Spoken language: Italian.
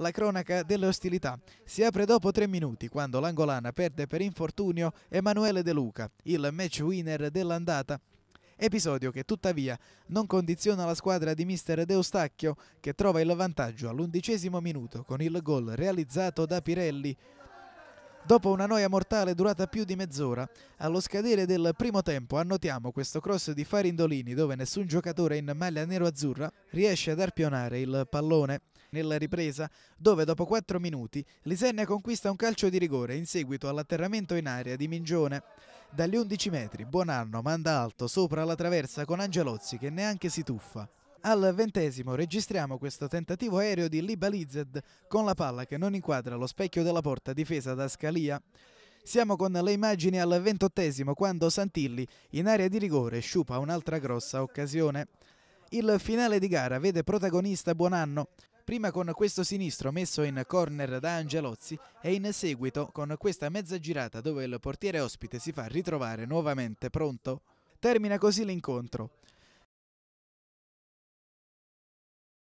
la cronaca delle ostilità si apre dopo tre minuti quando l'angolana perde per infortunio Emanuele De Luca, il match winner dell'andata. Episodio che tuttavia non condiziona la squadra di mister De Eustacchio che trova il vantaggio all'undicesimo minuto con il gol realizzato da Pirelli. Dopo una noia mortale durata più di mezz'ora, allo scadere del primo tempo annotiamo questo cross di Farindolini dove nessun giocatore in maglia nero-azzurra riesce ad arpionare il pallone nella ripresa, dove dopo 4 minuti Lisenne conquista un calcio di rigore in seguito all'atterramento in aria di Mingione. Dagli 11 metri Buonanno manda alto sopra la traversa con Angelozzi che neanche si tuffa. Al ventesimo registriamo questo tentativo aereo di Libalized con la palla che non inquadra lo specchio della porta difesa da Scalia. Siamo con le immagini al ventottesimo quando Santilli in area di rigore sciupa un'altra grossa occasione. Il finale di gara vede protagonista Buonanno prima con questo sinistro messo in corner da Angelozzi e in seguito con questa mezza girata dove il portiere ospite si fa ritrovare nuovamente pronto. Termina così l'incontro.